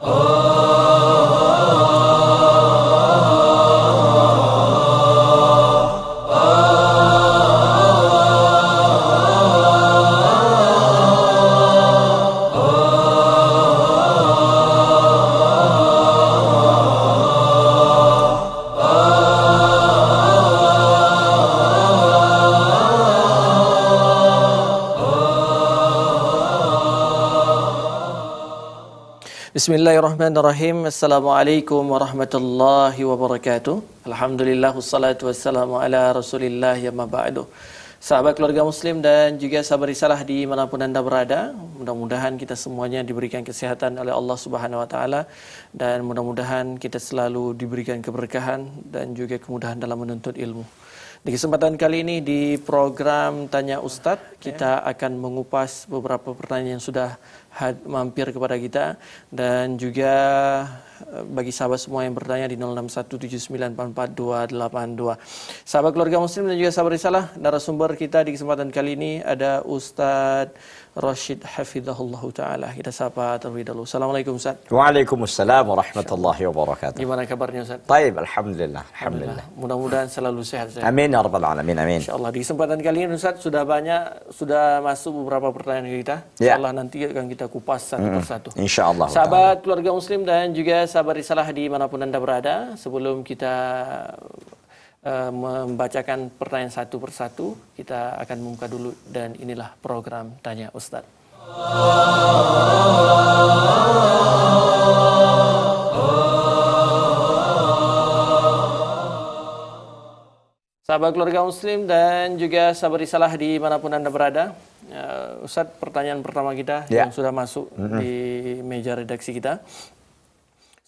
Oh. Bismillahirrahmanirrahim. Assalamualaikum warahmatullahi wabarakatuh. Alhamdulillah wassalatu wassalamu ala Rasulillah ya mab'adu. Sahabat keluarga muslim dan juga sahabat risalah di manapun anda berada, mudah-mudahan kita semuanya diberikan kesehatan oleh Allah Subhanahu wa taala dan mudah-mudahan kita selalu diberikan keberkahan dan juga kemudahan dalam menuntut ilmu. Di kesempatan kali ini di program Tanya Ustaz, ya. kita akan mengupas beberapa pertanyaan yang sudah had, mampir kepada kita dan juga eh, bagi sahabat semua yang bertanya di 0617944282. Sahabat keluarga muslim dan juga sahabat risalah, narasumber kita di kesempatan kali ini ada Ustadz Rashid Hafidahullah Ta'ala. Kita sapa terlebih dahulu. Assalamualaikum Ustaz. Waalaikumsalam warahmatullahi wabarakatuh. Gimana kabarnya Ustaz? Baik Alhamdulillah. Alhamdulillah. Mudah-mudahan selalu sehat. Saya. Amin, ya Rabbal Alamin, amin. InsyaAllah di kesempatan kali ini Ustaz sudah banyak, sudah masuk beberapa pertanyaan kita. Ya. InsyaAllah ya. nanti akan kita kupas satu hmm. persatu. InsyaAllah. Sahabat keluarga muslim dan juga sahabat risalah manapun anda berada, sebelum kita uh, membacakan pertanyaan satu persatu, kita akan membuka dulu dan inilah program Tanya Ustaz. Sahabat keluarga muslim dan juga sahabat risalah manapun anda berada, uh, Ustadz pertanyaan pertama kita yeah. yang sudah masuk mm -hmm. di meja redaksi kita.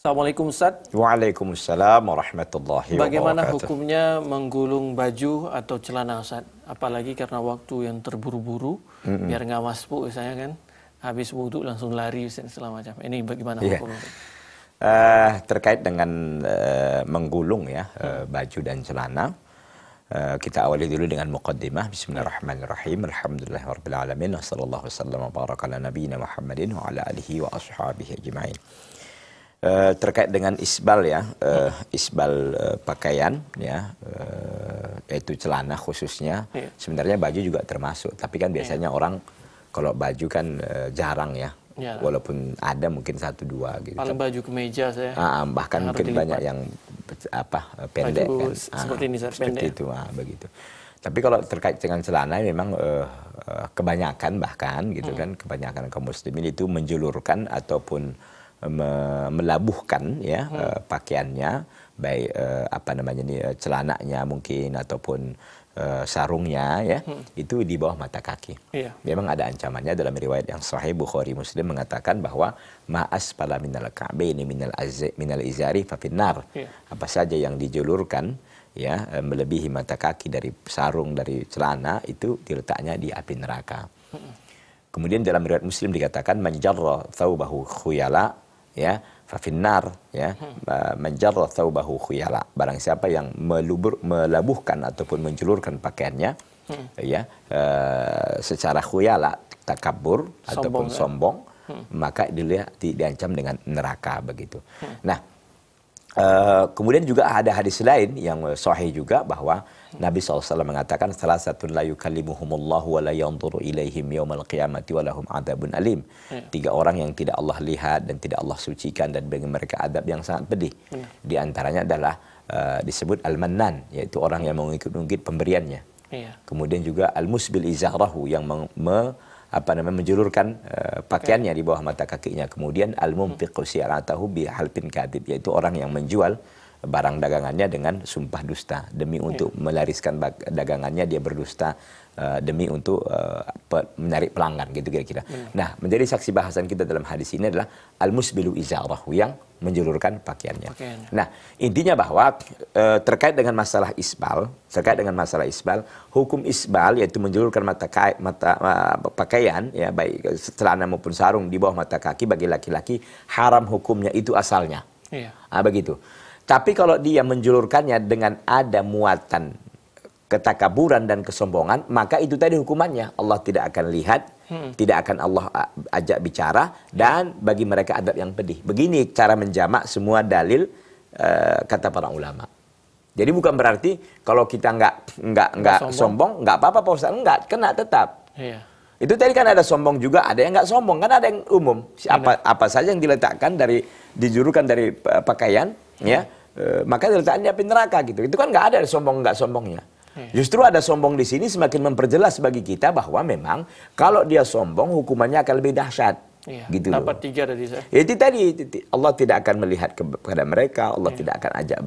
Assalamualaikum Ustaz. Waalaikumsalam warahmatullahi wabarakatuh. Bagaimana hukumnya menggulung baju atau celana Ustaz? Apalagi karena waktu yang terburu-buru, mm-hmm. biar nggak masbuk misalnya kan. Habis wudhu langsung lari Ustaz segala macam. Ini bagaimana yeah. hukumnya? Uh, eh, terkait dengan uh, menggulung ya uh, baju dan celana. Eh, kita awali dulu dengan muqaddimah Bismillahirrahmanirrahim Alhamdulillahirrahmanirrahim Assalamualaikum wasallam wabarakatuh. baraka ala nabiyina Muhammadin wa ala alihi wa ashabihi ajma'in uh, terkait dengan isbal ya uh, isbal uh, pakaian ya uh, yaitu celana khususnya yeah. sebenarnya baju juga termasuk tapi kan iya. biasanya yeah. orang kalau baju kan uh, jarang ya Yalah. walaupun ada mungkin satu dua gitu paling baju kemeja saya ah, ah bahkan mungkin dilipat. banyak yang apa eh, pendek baju, kan ah, seperti ini seperti pendek itu ah, begitu tapi kalau terkait dengan celana memang uh, uh, kebanyakan bahkan gitu hmm. kan kebanyakan kaum muslimin itu menjulurkan ataupun me melabuhkan ya hmm. uh, pakaiannya baik uh, apa namanya ini celananya mungkin ataupun Eh, sarungnya ya hmm. itu di bawah mata kaki. Iya. Memang ada ancamannya dalam riwayat yang sahih Bukhari Muslim mengatakan bahwa ma'as pala minal ini minal az minal izari fafinar Iya. Apa saja yang dijulurkan ya eh, melebihi mata kaki dari sarung dari celana itu diletaknya di api neraka. Hmm. Kemudian dalam riwayat Muslim dikatakan manjarra thawbahu khuyala ya Fafinar ya menjarra hmm. thawbahu khuyala barang siapa yang melubur melabuhkan ataupun menjulurkan pakaiannya hmm. ya eh, secara khuyala takabur ataupun ya. sombong hmm. maka dilihat diancam dengan neraka begitu. Nah, Eh, kemudian juga ada hadis lain yang sahih juga bahwa Nabi SAW mengatakan salah satu la yukallimuhumullahu wa la yanzuru ilaihim yaumal qiyamati wa lahum adabun alim. Ya. Tiga orang yang tidak Allah lihat dan tidak Allah sucikan dan bagi mereka adab yang sangat pedih. Ya. Di antaranya adalah uh, disebut al-mannan yaitu orang yang mengikut ungkit pemberiannya. Ya. Kemudian juga al-musbil izarahu yang me apa namanya menjulurkan uh, pakaiannya di bawah mata kakinya. Kemudian al-mumtiqu si'ratahu bi halpin kadib yaitu orang yang menjual barang dagangannya dengan sumpah dusta demi untuk melariskan dagangannya dia berdusta Eh, demi untuk uh, menarik pelanggan gitu kira-kira. Hmm. Nah, menjadi saksi bahasan kita dalam hadis ini adalah al-musbilu izarahu yang menjulurkan pakaiannya. Pakaian. Nah, intinya bahwa uh, terkait dengan masalah isbal, terkait dengan masalah isbal, hukum isbal yaitu menjulurkan mata kai, mata uh, pakaian ya baik celana maupun sarung di bawah mata kaki bagi laki-laki haram hukumnya itu asalnya. Iya. Nah, begitu. Tapi kalau dia menjulurkannya dengan ada muatan ketakaburan dan kesombongan, maka itu tadi hukumannya. Allah tidak akan lihat, hmm. tidak akan Allah ajak bicara, dan bagi mereka adab yang pedih. Begini cara menjamak semua dalil uh, kata para ulama. Jadi bukan berarti kalau kita nggak nggak nggak sombong, nggak apa-apa Pak Ustaz, nggak kena tetap. Iya. Itu tadi kan ada sombong juga, ada yang nggak sombong, kan ada yang umum. siapa iya. apa saja yang diletakkan dari dijurukan dari eh, pakaian, hmm. ya, e, maka diletakkan di neraka gitu. Itu kan nggak ada sombong nggak sombongnya. Iya. Justru ada sombong di sini semakin memperjelas bagi kita bahwa memang kalau dia sombong hukumannya akan lebih dahsyat. Iya, gitu dapat tiga tadi saya. Ya, itu tadi Allah tidak akan melihat kepada mereka, Allah iya. tidak akan ajak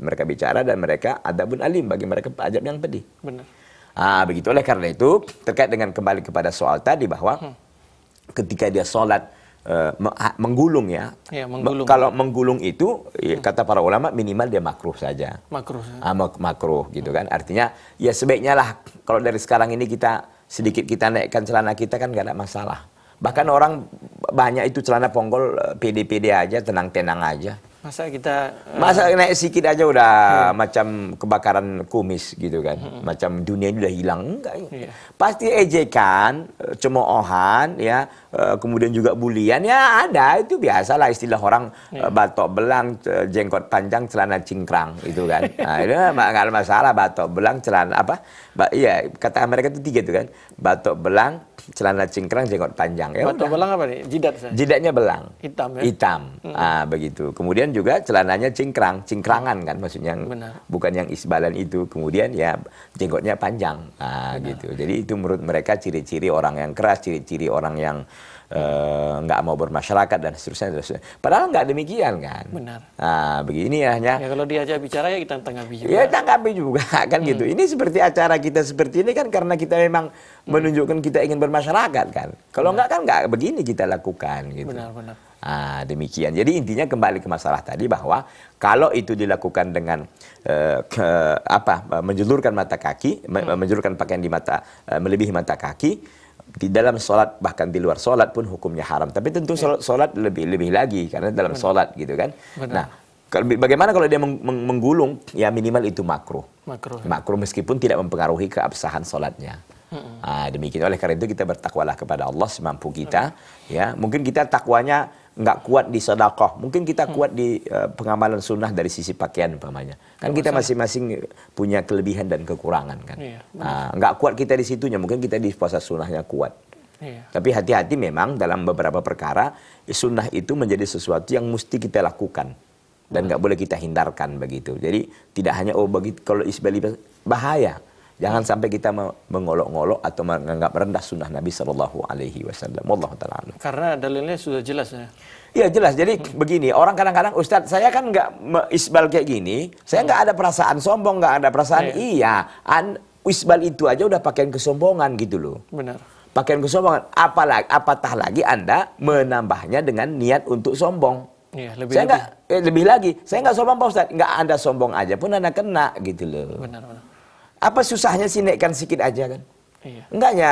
mereka bicara dan mereka ada pun alim bagi mereka ajab yang pedih. Benar. Ah begitu oleh karena itu terkait dengan kembali kepada soal tadi bahwa hmm. ketika dia sholat Uh, menggulung ya. ya menggulung. Kalau menggulung itu ya, hmm. kata para ulama minimal dia makruh saja. Makruh. Ya. Ah, mak makruh gitu hmm. kan. Artinya ya sebaiknya lah kalau dari sekarang ini kita sedikit kita naikkan celana kita kan nggak ada masalah. Bahkan orang banyak itu celana ponggol eh, PD-PD aja, tenang-tenang aja. Masa kita uh... masa naik sikit aja udah iya. macam kebakaran kumis gitu kan. -hmm. Macam dunia ini udah hilang enggak. Yeah. Pasti ejekan, eh, cemoohan ya, eh, kemudian juga bulian ya ada itu biasalah istilah orang yeah. Iya. batok belang, jenggot panjang, celana cingkrang gitu kan. Nah, itu enggak ada masalah batok belang celana apa? Ba iya, kata mereka itu tiga itu kan. Batok belang, celana cingkrang, jenggot panjang. Ya Mata belang apa nih? Jidat saya. Jidatnya belang. Hitam ya? Hitam. Hmm. Ah, begitu. Kemudian juga celananya cingkrang, cingkrangan kan maksudnya. Benar. Bukan yang isbalan itu. Kemudian ya jenggotnya panjang. Ah, Benar. gitu. Jadi itu menurut mereka ciri-ciri orang yang keras, ciri-ciri orang yang Eh, nggak uh, mau bermasyarakat dan seterusnya, seterusnya. Padahal nggak demikian kan. Benar. Nah, begini ya. Ya kalau diajak bicara ya kita tanggapi juga. Ya tanggapi juga kan gitu. hmm. gitu. Ini seperti acara kita seperti ini kan karena kita memang hmm. menunjukkan kita ingin bermasyarakat kan. Kalau nggak kan nggak begini kita lakukan gitu. Benar, benar. Nah, demikian. Jadi intinya kembali ke masalah tadi bahwa kalau itu dilakukan dengan eh, ke, apa menjulurkan mata kaki, hmm. menjulurkan pakaian di mata eh, melebihi mata kaki, di dalam solat bahkan di luar solat pun hukumnya haram. Tapi tentu ya. solat lebih lebih lagi karena dalam solat gitu kan. Nah bagaimana kalau dia menggulung ya minimal itu makruh. Makruh. Ya. Makruh meskipun tidak mempengaruhi keabsahan solatnya ah, demikian oleh karena itu kita bertakwalah kepada Allah semampu kita. Ya mungkin kita takwanya nggak kuat di sedekah. Mungkin kita hmm. kuat di uh, pengamalan sunnah dari sisi pakaian umpamanya. Kan kita masing-masing punya kelebihan dan kekurangan kan. Iya, nah, nggak kuat kita di situnya, mungkin kita di puasa sunnahnya kuat. Iya. Tapi hati-hati memang dalam beberapa perkara sunnah itu menjadi sesuatu yang mesti kita lakukan dan hmm. nggak boleh kita hindarkan begitu. Jadi tidak hanya oh begitu kalau isbali bahaya Jangan sampai kita mengolok-olok atau menganggap rendah sunnah Nabi Shallallahu Alaihi Wasallam. Allah taala. Karena dalilnya sudah jelas ya. Iya jelas. Jadi hmm. begini, orang kadang-kadang Ustadz saya kan nggak isbal kayak gini. Saya nggak hmm. ada perasaan sombong, nggak ada perasaan ya. iya. An, isbal itu aja udah pakaian kesombongan gitu loh. Benar. Pakaian kesombongan. Apalagi apatah lagi anda menambahnya dengan niat untuk sombong. Iya, lebih, saya lebih. Gak, eh, lebih lagi, saya nggak sombong Pak Ustadz. Nggak ada sombong aja pun anda kena gitu loh. Benar, benar. Apa susahnya sih naikkan sedikit aja kan? Iya. Enggaknya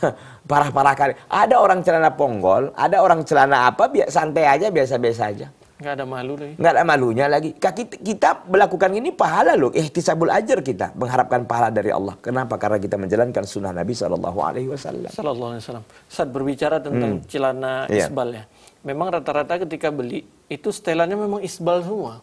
parah-parah kali. Ada orang celana ponggol, ada orang celana apa, biar santai aja, biasa-biasa aja. Enggak ada malu lagi. Enggak ada malunya lagi. Kaki kita melakukan ini pahala loh. Eh, tisabul ajar kita mengharapkan pahala dari Allah. Kenapa? Karena kita menjalankan sunnah Nabi saw Alaihi Wasallam. Shallallahu Alaihi Wasallam. Saat berbicara tentang hmm. celana yeah. isbal ya, memang rata-rata ketika beli itu setelannya memang isbal semua.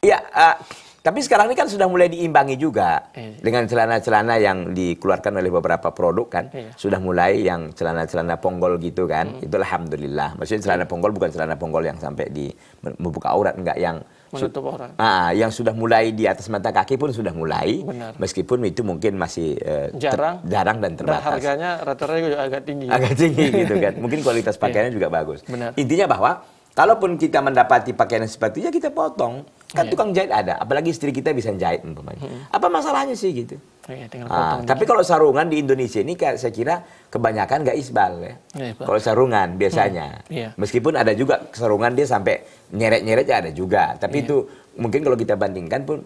Ya, uh, tapi sekarang ini kan sudah mulai diimbangi juga iya. dengan celana-celana yang dikeluarkan oleh beberapa produk kan. Iya. Sudah mulai yang celana-celana ponggol gitu kan. Mm. Itu alhamdulillah. Maksudnya celana iya. ponggol bukan celana ponggol yang sampai di membuka aurat enggak yang menutup aurat. Ah, ah, yang sudah mulai di atas mata kaki pun sudah mulai. Benar. Meskipun itu mungkin masih uh, jarang jarang dan terbatas. Dan harganya rata-rata juga agak tinggi. Agak tinggi gitu kan. Mungkin kualitas iya. pakaiannya iya. juga bagus. Benar. Intinya bahwa kalaupun kita mendapati pakaian sepatunya kita potong Kan yeah. tukang jahit ada, apalagi istri kita bisa jahit umpamanya. Hmm. Apa masalahnya sih gitu? Oh, ah, tapi kalau sarungan di Indonesia ini saya kira kebanyakan gak isbal ya. Yeah, kalau sarungan biasanya. Hmm. Yeah. Meskipun ada juga sarungan dia sampai nyeret-nyeret ya ada juga, tapi yeah. itu mungkin kalau kita bandingkan pun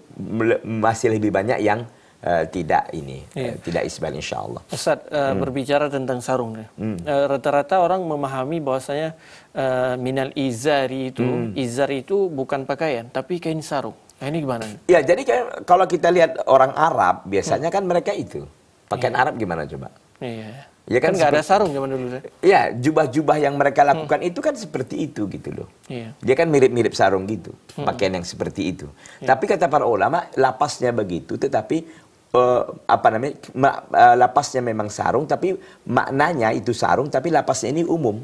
masih lebih banyak yang uh, tidak ini yeah. uh, iya. tidak isbal insya Allah. Ustaz uh, hmm. berbicara tentang sarung Hmm. Uh, rata-rata orang memahami bahwasanya uh, minal izari itu hmm. izar itu bukan pakaian tapi kain sarung. Nah, ini gimana? Ya jadi kalau kita lihat orang Arab biasanya hmm. kan mereka itu pakaian yeah. Arab gimana coba? Iya. Yeah. Ya kan, kan nggak ada sarung zaman dulu. Iya, jubah-jubah yang mereka hmm. lakukan hmm. itu kan seperti itu gitu loh. Iya. Dia kan mirip-mirip sarung gitu, hmm. pakaian yang seperti itu. Yeah. Tapi kata para ulama, lapasnya begitu, tetapi uh, apa namanya uh, lapasnya memang sarung tapi maknanya itu sarung tapi lapasnya ini umum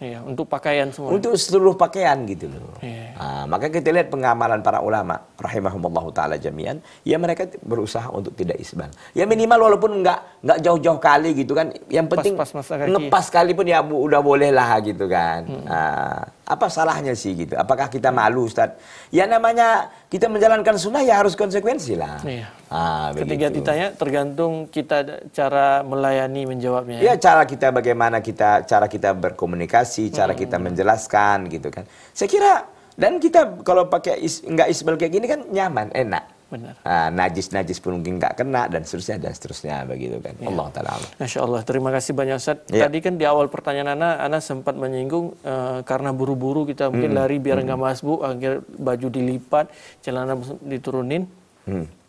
Iya, untuk pakaian semua. Untuk seluruh pakaian gitu loh. Iya. Nah, maka kita lihat pengamalan para ulama, rahimahumullah taala jami'an, ya mereka berusaha untuk tidak isbal. Ya minimal walaupun nggak nggak jauh-jauh kali gitu kan, yang penting pas, pas, pas, ngepas kali pun ya udah boleh lah gitu kan. Hmm. Nah, apa salahnya sih gitu? Apakah kita malu Ustaz? Ya namanya kita menjalankan sunnah ya harus konsekuensi lah. Iya. Ah, Ketika begitu. ditanya tergantung kita cara melayani menjawabnya. Ya, ya cara kita bagaimana kita cara kita berkomunikasi, cara hmm. kita menjelaskan gitu kan. Saya kira dan kita kalau pakai is, nggak isbel kayak gini kan nyaman, enak. Benar. Ah, najis-najis pun mungkin nggak kena dan seterusnya dan seterusnya begitu kan. Ya. Allah taala. Masya Allah. Terima kasih banyak Ustaz. Ya. Tadi kan di awal pertanyaan Ana, Ana sempat menyinggung uh, karena buru-buru kita mungkin hmm. lari biar hmm. nggak hmm. masbuk, akhir baju dilipat, celana diturunin. Hmm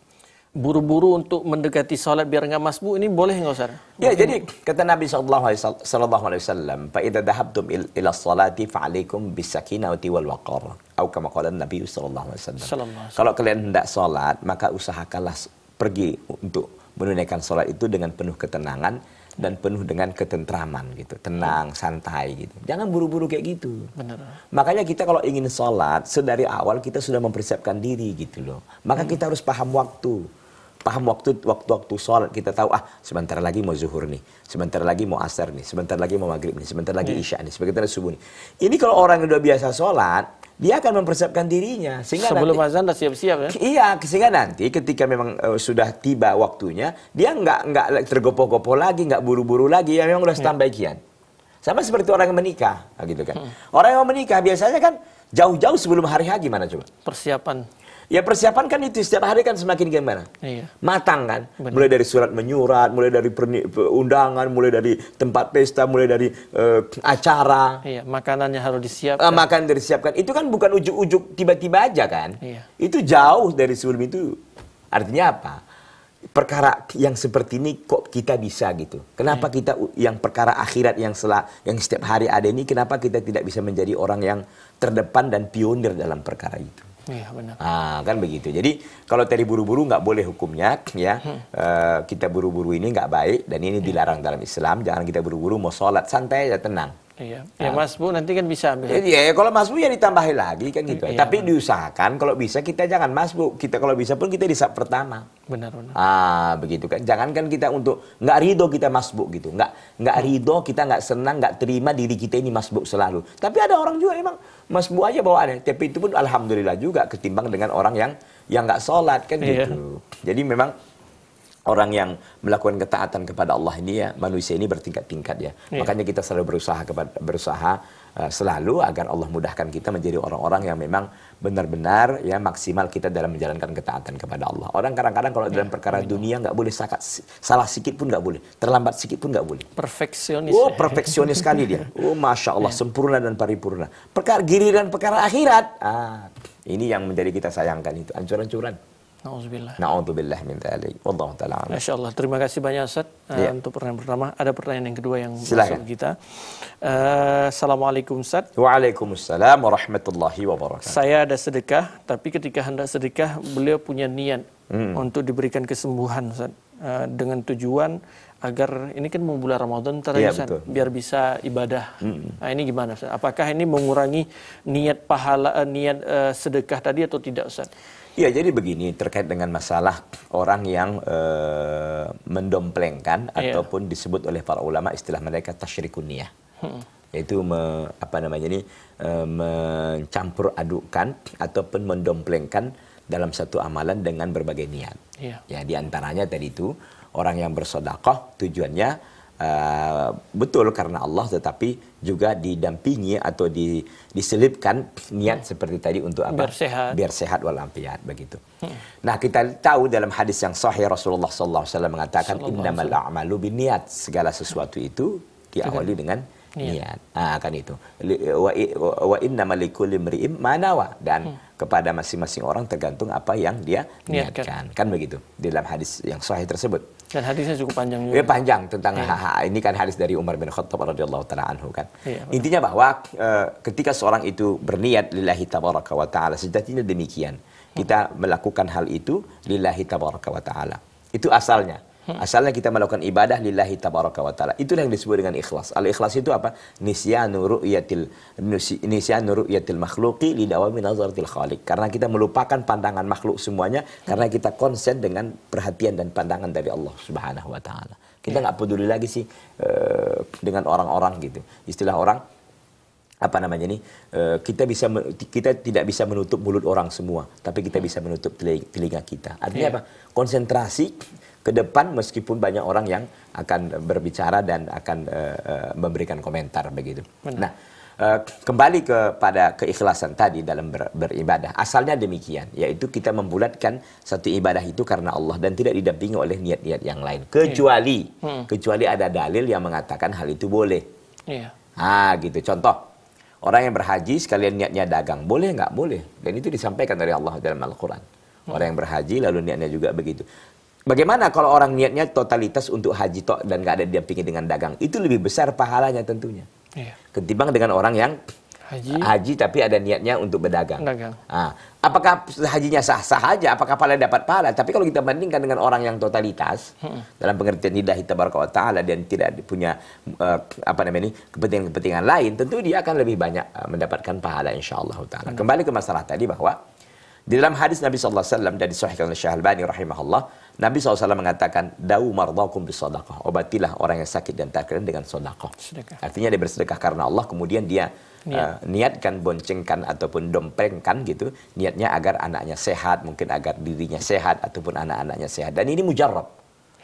buru-buru untuk mendekati salat biar nggak masbu ini boleh enggak Ustaz? Ya, jadi kata Nabi sallallahu alaihi wasallam, "Fa idza dhahabtum ila salati alaikum bisakinati wal waqar." Atau kama qala Nabi sallallahu alaihi wasallam. Kalau kalian hendak salat, maka usahakanlah pergi untuk menunaikan salat itu dengan penuh ketenangan dan penuh dengan ketentraman gitu, tenang, santai gitu. Jangan buru-buru kayak gitu. Benar. Makanya kita kalau ingin sholat, sedari awal kita sudah mempersiapkan diri gitu loh. Maka hmm. kita harus paham waktu paham waktu waktu waktu sholat kita tahu ah sebentar lagi mau zuhur nih sebentar lagi mau asar nih sebentar lagi mau maghrib nih sebentar lagi iya. isya nih sebentar lagi subuh nih ini kalau orang yang udah biasa sholat dia akan mempersiapkan dirinya sehingga sebelum nanti, azan dah siap-siap ya iya sehingga nanti ketika memang uh, sudah tiba waktunya dia nggak nggak tergopoh-gopoh lagi nggak buru-buru lagi ya memang udah iya. standby kian sama seperti orang yang menikah ah, gitu kan hmm. orang yang menikah biasanya kan jauh-jauh sebelum hari hari gimana coba persiapan Ya persiapan kan itu setiap hari kan semakin gimana? Iya. Matang kan? Benar. Mulai dari surat menyurat, mulai dari undangan, mulai dari tempat pesta, mulai dari uh, acara. Iya, makanannya harus disiapkan. Uh, makan dari disiapkan. Itu kan bukan ujuk-ujuk tiba-tiba aja kan? Iya. Itu jauh dari sebelum itu. Artinya apa? Perkara yang seperti ini kok kita bisa gitu? Kenapa iya. kita yang perkara akhirat yang setelah, yang setiap hari ada ini kenapa kita tidak bisa menjadi orang yang terdepan dan pionir dalam perkara itu? Iya benar. Nah, kan begitu. Jadi kalau tadi buru-buru nggak boleh hukumnya, ya hmm. e, kita buru-buru ini nggak baik dan ini iya. dilarang dalam Islam. Jangan kita buru-buru mau sholat santai aja tenang. Iya. Ya ah. Mas Bu nanti kan bisa ambil. Iya, ya, kalau Mas Bu ya ditambahin lagi kan gitu. Iya. Tapi diusahakan kalau bisa kita jangan Mas Bu, kita kalau bisa pun kita di sub pertama. Benar benar. Ah, begitu kan. Jangan kan kita untuk nggak ridho kita Mas Bu gitu. Nggak nggak hmm. ridho kita nggak senang nggak terima diri kita ini Mas Bu selalu. Tapi ada orang juga emang Mas Bu aja bawaannya. Tapi itu pun alhamdulillah juga ketimbang dengan orang yang yang nggak sholat kan iya. gitu. Jadi memang orang yang melakukan ketaatan kepada Allah ini ya manusia ini bertingkat-tingkat ya. ya. Makanya kita selalu berusaha kepada berusaha uh, selalu agar Allah mudahkan kita menjadi orang-orang yang memang benar-benar ya maksimal kita dalam menjalankan ketaatan kepada Allah. Orang kadang-kadang kalau ya. dalam perkara ya. dunia nggak boleh sakat, salah sikit pun nggak boleh, terlambat sikit pun nggak boleh. Perfeksionis. Oh, perfeksionis sekali dia. Oh, masya Allah, ya. sempurna dan paripurna. Perkara dan perkara akhirat. Ah, ini yang menjadi kita sayangkan itu, ancuran ancuran Nauzubillah. Nauzubillah min dzalik. Wallahu taala alam. Masyaallah. Terima kasih banyak Ustaz eh, ya. uh, untuk pertanyaan pertama. Ada pertanyaan yang kedua yang Silahkan. masuk kita. Uh, Assalamualaikum Ustaz. Waalaikumsalam warahmatullahi wabarakatuh. Saya ada sedekah, tapi ketika hendak sedekah beliau punya niat hmm. untuk diberikan kesembuhan Ustaz. Uh, dengan tujuan agar ini kan mau bulan Ramadan ntar ya, Ustaz, biar bisa ibadah. Hmm. Nah, ini gimana Ustaz? Apakah ini mengurangi niat pahala niat uh, sedekah tadi atau tidak Ustaz? Iya jadi begini terkait dengan masalah orang yang e, mendomplengkan yeah. ataupun disebut oleh para ulama istilah mereka tasyrikuniyah. Hmm. Yaitu me, apa namanya ini e, mencampur adukan ataupun mendomplengkan dalam satu amalan dengan berbagai niat. Yeah. Ya, di antaranya tadi itu orang yang bersedekah tujuannya Uh, betul karena Allah tetapi juga didampingi atau di, diselipkan niat hmm. seperti tadi untuk apa? Biar sehat. Biar sehat walafiat begitu. Hmm. Nah, kita tahu dalam hadis yang sahih Rasulullah SAW mengatakan innamal a'malu niat Segala sesuatu itu diawali dengan niat, iya. akan ah, itu wa inna malikul imri'im manawa dan hmm. kepada masing-masing orang tergantung apa yang dia niatkan. niatkan kan begitu di dalam hadis yang sahih tersebut dan hadisnya cukup panjang juga ya, panjang tentang ya. ha, ini kan hadis dari Umar bin Khattab radhiyallahu taala anhu kan ya, intinya bahwa uh, ketika seorang itu berniat lillahi tabaraka wa taala sejatinya demikian hmm. kita melakukan hal itu lillahi tabaraka wa taala itu asalnya Hmm. Asalnya kita melakukan ibadah lillahi tabaraka wa ta'ala. Itulah yang disebut dengan ikhlas. Al-ikhlas itu apa? Nisyanu ru'yatil, nisyanu ru'yatil makhluki lidawami nazaratil khaliq. Karena kita melupakan pandangan makhluk semuanya, hmm. karena kita konsen dengan perhatian dan pandangan dari Allah subhanahu wa ta'ala. Kita ya. nggak peduli lagi sih eh, dengan orang-orang gitu. Istilah orang, apa namanya ini eh, kita bisa kita tidak bisa menutup mulut orang semua tapi kita hmm. bisa menutup telinga kita artinya ya. apa konsentrasi ke depan meskipun banyak orang yang akan berbicara dan akan uh, memberikan komentar begitu. Benar. Nah, uh, kembali kepada keikhlasan tadi dalam ber, beribadah. Asalnya demikian, yaitu kita membulatkan satu ibadah itu karena Allah dan tidak didampingi oleh niat-niat yang lain. Iya. Kecuali yeah. hmm. kecuali ada dalil yang mengatakan hal itu boleh. Yeah. Ah, gitu. Contoh Orang yang berhaji sekalian niatnya dagang, boleh nggak? Boleh. Dan itu disampaikan dari Allah dalam Al-Quran. Hmm. Orang yang berhaji lalu niatnya juga begitu. Bagaimana kalau orang niatnya totalitas untuk haji tok dan nggak ada diampingi dengan dagang? Itu lebih besar pahalanya tentunya. Iya. Ketimbang dengan orang yang haji, haji tapi ada niatnya untuk berdagang. Nah, apakah hajinya sah-sah aja? Apakah pahala dapat pahala? Tapi kalau kita bandingkan dengan orang yang totalitas hmm. dalam pengertian tidak tabaraka taala dan tidak punya uh, apa namanya ini kepentingan-kepentingan lain, tentu dia akan lebih banyak uh, mendapatkan pahala insya taala. Kembali ke masalah tadi bahwa di dalam hadis Nabi sallallahu alaihi wasallam dari sahih Syekh al rahimahullah Nabi SAW mengatakan, Dau mardakum bisodakoh. Obatilah orang yang sakit dan keren dengan sodakoh. Sedekah. Artinya dia bersedekah karena Allah, kemudian dia Niat. Uh, niatkan, boncengkan, ataupun dompengkan gitu. Niatnya agar anaknya sehat, mungkin agar dirinya sehat, ataupun anak-anaknya sehat. Dan ini mujarab.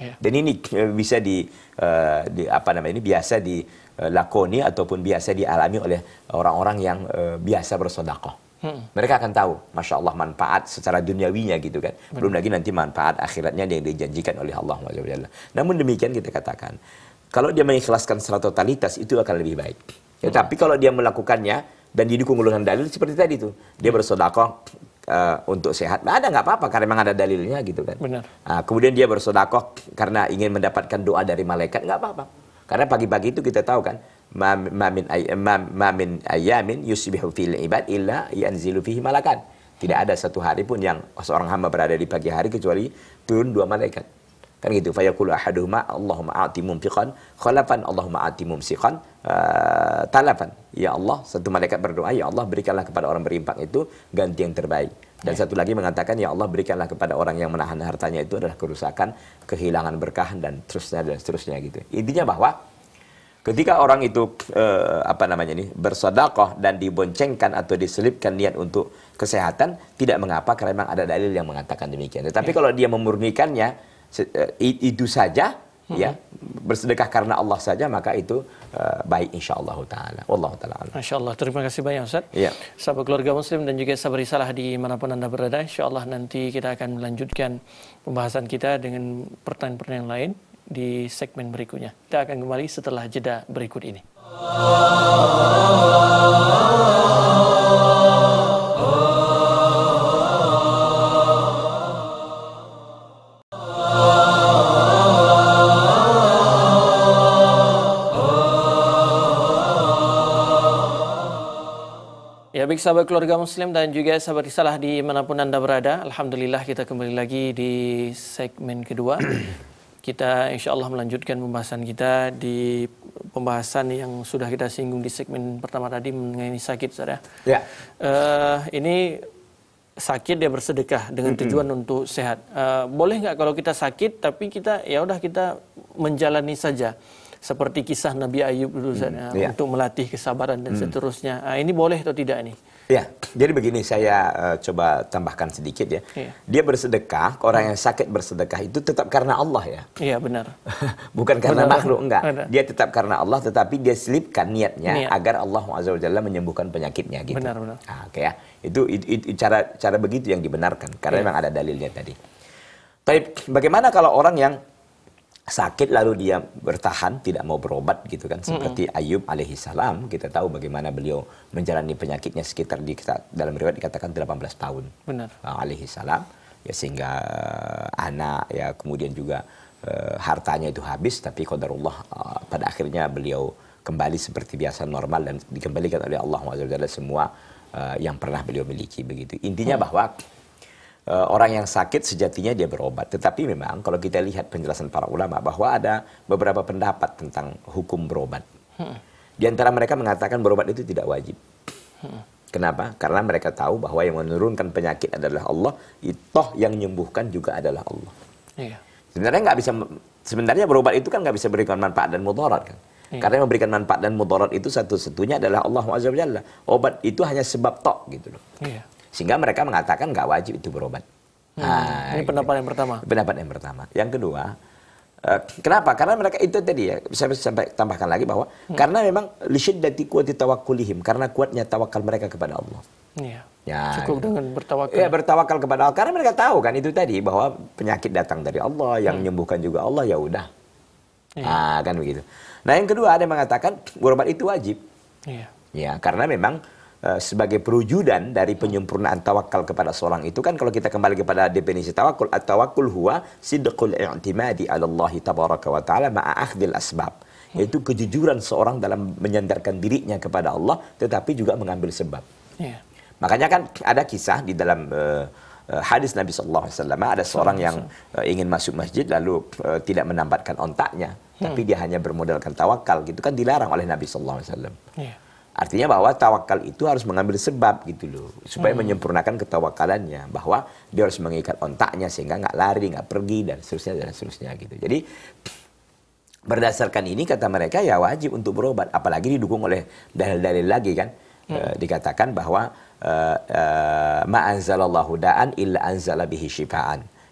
Ya. Dan ini eh, bisa di, uh, di, apa namanya ini, biasa dilakoni ataupun biasa dialami oleh orang-orang yang uh, biasa bersodakoh. Hmm. Mereka akan tahu, masya Allah manfaat secara duniawinya gitu kan. Benar. Belum lagi nanti manfaat akhiratnya yang dijanjikan oleh Allah Wajalla. Namun demikian kita katakan, kalau dia mengikhlaskan secara totalitas itu akan lebih baik. Ya, hmm. Tapi kalau dia melakukannya dan didukung oleh dalil seperti tadi tuh, dia hmm. bersodakoh uh, eh, untuk sehat. Nah, ada nggak apa-apa karena memang ada dalilnya gitu kan. Benar. Nah, kemudian dia bersodakoh karena ingin mendapatkan doa dari malaikat nggak apa-apa. Karena pagi-pagi itu kita tahu kan ma, min ma, min ayamin yusbihu fil ibad illa yanzilu fihi malakan. Tidak ada satu hari pun yang seorang hamba berada di pagi hari kecuali turun dua malaikat. Kan gitu. yaqulu ahaduhuma Allahumma a'ti mumfiqan khalafan Allahumma a'ti mumsiqan eh, talafan. Ya Allah, satu malaikat berdoa, ya Allah berikanlah kepada orang berinfak itu ganti yang terbaik. Dan ya. satu lagi mengatakan, ya Allah berikanlah kepada orang yang menahan hartanya itu adalah kerusakan, kehilangan berkah dan terusnya dan seterusnya gitu. Intinya bahwa Ketika orang itu eh, apa namanya ini bersodakoh dan diboncengkan atau diselipkan niat untuk kesehatan, tidak mengapa karena memang ada dalil yang mengatakan demikian. tapi yeah. kalau dia memurnikannya eh, itu saja, ya, hmm. ya bersedekah karena Allah saja maka itu eh, baik insyaallah taala wallahu taala Allah terima kasih banyak Ustaz Yeah. sahabat keluarga muslim dan juga sahabat risalah manapun anda berada Insya Allah nanti kita akan melanjutkan pembahasan kita dengan pertanyaan-pertanyaan lain di segmen berikutnya. Kita akan kembali setelah jeda berikut ini. Ya, baik sahabat keluarga muslim dan juga sahabat risalah manapun anda berada Alhamdulillah kita kembali lagi di segmen kedua kita insya Allah melanjutkan pembahasan kita di pembahasan yang sudah kita singgung di segmen pertama tadi mengenai sakit, saudara. Ya. Uh, ini sakit dia bersedekah dengan tujuan mm -hmm. untuk sehat. Uh, boleh nggak kalau kita sakit tapi kita ya udah kita menjalani saja seperti kisah Nabi Ayub dulu mm, saudara, yeah. untuk melatih kesabaran dan mm. seterusnya. Uh, ini boleh atau tidak ini? Ya, jadi begini saya uh, coba tambahkan sedikit ya. Iya. Dia bersedekah, orang yang sakit bersedekah itu tetap karena Allah ya. Iya benar. Bukan karena makhluk enggak. Benar. Dia tetap karena Allah, tetapi dia selipkan niatnya Niat. agar Allah azza menyembuhkan penyakitnya gitu. Benar benar. Nah, Oke okay, ya, itu, itu, itu cara cara begitu yang dibenarkan karena iya. memang ada dalilnya tadi. Tapi bagaimana kalau orang yang sakit lalu dia bertahan tidak mau berobat gitu kan seperti mm -hmm. Ayub alaihi salam kita tahu bagaimana beliau menjalani penyakitnya sekitar di dalam riwayat dikatakan 18 tahun benar ah, alaihi salam ya sehingga uh, anak ya kemudian juga uh, hartanya itu habis tapi qadarullah uh, pada akhirnya beliau kembali seperti biasa normal dan dikembalikan oleh Allah SWT semua uh, yang pernah beliau miliki begitu intinya hmm. bahwa Eh, orang yang sakit sejatinya dia berobat. Tetapi memang kalau kita lihat penjelasan para ulama bahwa ada beberapa pendapat tentang hukum berobat. Di antara mereka mengatakan berobat itu tidak wajib. Kenapa? Karena mereka tahu bahwa yang menurunkan penyakit adalah Allah, toh yang menyembuhkan juga adalah Allah. Iya. Sebenarnya nggak bisa, sebenarnya berobat itu kan nggak bisa berikan manfaat dan mudarat kan. Iya. Karena memberikan manfaat dan mudarat itu satu-satunya adalah Allah Azza Obat itu hanya sebab tok gitu loh. Iya. Sehingga mereka mengatakan nggak wajib itu berobat. Hmm, nah, ini gitu. pendapat yang pertama. Pendapat yang pertama. Yang kedua, uh, kenapa? Karena mereka itu tadi ya, saya sampai tambahkan lagi bahwa hmm. karena memang dan kuat tawakkulihim, karena kuatnya tawakal mereka kepada Allah. Iya. Ya, cukup gitu. dengan bertawakal. Ya, bertawakal kepada Allah karena mereka tahu kan itu tadi bahwa penyakit datang dari Allah, yang hmm. menyembuhkan juga Allah, ya udah. Iya. Nah, kan begitu. Nah, yang kedua ada yang mengatakan berobat itu wajib. Iya. Ya, karena memang Eh, sebagai perwujudan dari hmm. penyempurnaan tawakal kepada seorang itu kan kalau kita kembali kepada definisi tawakul at-tawakul huwa sidqul i'timadi 'ala Allah tabaraka wa taala ma'a akhdil asbab hmm. yaitu kejujuran seorang dalam menyandarkan dirinya kepada Allah tetapi juga mengambil sebab. Yeah. Makanya kan ada kisah di dalam uh, hadis Nabi sallallahu Alaihi Wasallam ada seorang yang uh, ingin masuk masjid lalu uh, tidak menambatkan ontaknya, hmm. tapi dia hanya bermodalkan tawakal gitu kan dilarang oleh Nabi sallallahu Alaihi Wasallam. Yeah. Artinya bahwa tawakal itu harus mengambil sebab gitu loh, supaya hmm. menyempurnakan ketawakalannya, bahwa dia harus mengikat ontaknya sehingga nggak lari, nggak pergi dan seterusnya dan seterusnya gitu. Jadi berdasarkan ini kata mereka ya wajib untuk berobat, apalagi didukung oleh dalil-dalil lagi kan, hmm. e, dikatakan bahwa e, eh, e, eh, ma'anzalallahu da'an illa anzala bihi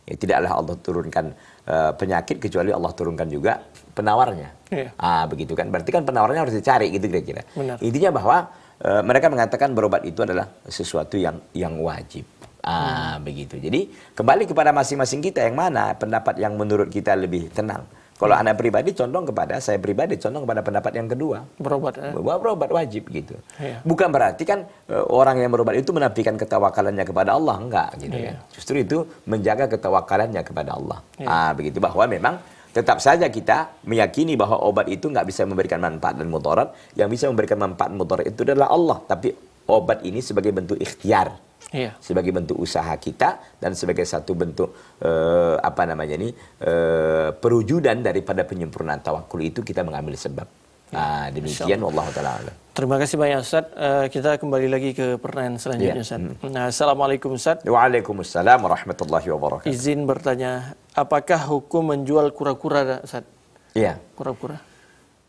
Ya, tidaklah Allah turunkan e, penyakit kecuali Allah turunkan juga penawarnya. Iya. Ah, begitu kan. Berarti kan penawarannya harus dicari gitu kira-kira. Intinya bahwa e, mereka mengatakan berobat itu adalah sesuatu yang yang wajib. Ah, hmm. begitu. Jadi kembali kepada masing-masing kita yang mana pendapat yang menurut kita lebih tenang. Kalau hmm. anak pribadi condong kepada saya pribadi condong kepada pendapat yang kedua. Berobat. Eh? Bahwa berobat wajib gitu. Iya. Bukan berarti kan eh, orang yang berobat itu menafikan ketawakalannya kepada Allah enggak gitu iya. kan. Justru itu menjaga ketawakalannya kepada Allah. Iya. Ah begitu bahwa memang Tetap saja kita meyakini bahwa obat itu nggak bisa memberikan manfaat dan mudarat. Yang bisa memberikan manfaat dan mudarat itu adalah Allah. Tapi obat ini sebagai bentuk ikhtiar. Iya. Sebagai bentuk usaha kita dan sebagai satu bentuk uh, apa namanya ini uh, eh, perujudan daripada penyempurnaan tawakul itu kita mengambil sebab. Ah, demikian Allah taala. Terima kasih banyak Ustaz. Eh, kita kembali lagi ke pertanyaan selanjutnya ya. Ustaz. Hmm. Nah, Assalamualaikum Ustaz. Waalaikumsalam warahmatullahi wabarakatuh. Izin bertanya, apakah hukum menjual kura-kura Ustaz? Iya. Kura-kura.